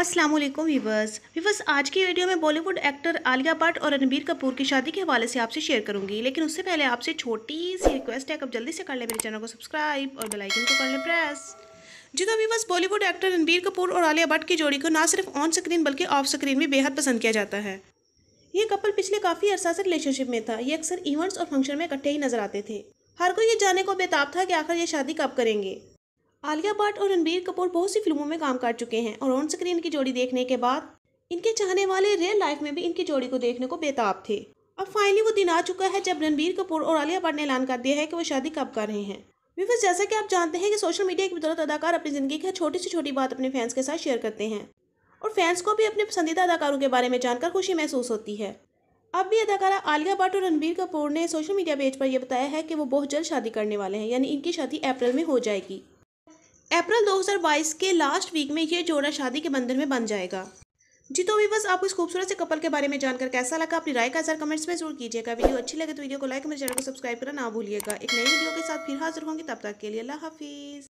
अस्सलाम वालेकुम viewers viewers आज की वीडियो में बॉलीवुड एक्टर आलिया भट्ट और रणबीर कपूर की शादी के हवाले से आपसे शेयर करूंगी लेकिन उससे पहले आपसे छोटी सी रिक्वेस्ट है कब जल्दी से कर लें मेरे चैनल को सब्सक्राइब और बेल आइकन को कर लें प्रेस जी तो viewers Bollywood actor Ranbir Kapoor और आलिया भट्ट की जोड़ी को ना सिर्फ ऑन स्क्रीन बल्कि ऑफ स्क्रीन भी बेहद पसंद किया जाता है ये कपल पिछले काफ़ी अरसा से रिलेशनशिप में था ये अक्सर इवेंट्स और फंक्शन में इकट्ठे ही नजर आते थे हर कोई ये जाने को बेताब था कि आखिर ये शादी कब करेंगे आलिया भट्ट और रणबीर कपूर बहुत सी फिल्मों में काम कर चुके हैं और ऑन स्क्रीन की जोड़ी देखने के बाद इनके चाहने वाले रियल लाइफ में भी इनकी जोड़ी को देखने को बेताब थे अब फाइनली वो दिन आ चुका है जब रणबीर कपूर और आलिया भट्ट ने ऐलान कर दिया है कि वो शादी कब कर रहे हैं व्यूवर्स जैसा कि आप जानते हैं कि सोशल मीडिया की बदौलत अदाकार अपनी ज़िंदगी की छोटी से छोटी बात अपने फैंस के साथ शेयर करते हैं और फैंस को भी अपने पसंदीदा अदाकारों के बारे में जानकर खुशी महसूस होती है अब भी अदाकारा आलिया भट्ट और रणबीर कपूर ने सोशल मीडिया पेज पर यह बताया है कि वो बहुत जल्द शादी करने वाले हैं यानी इनकी शादी अप्रैल में हो जाएगी अप्रैल 2022 के लास्ट वीक में ये जोड़ा शादी के बंधन में बन जाएगा जी तो वीवर्स आपको इस खूबसूरत से कपल के बारे में जानकर कैसा लगा अपनी राय का असर कमेंट्स में जरूर कीजिएगा वीडियो अच्छी लगे तो वीडियो को लाइक मेरे चैनल को सब्सक्राइब करना ना भूलिएगा एक नई वीडियो के साथ फिर हाजिर होंगे तब तक के लिए अल्लाह हाफिज़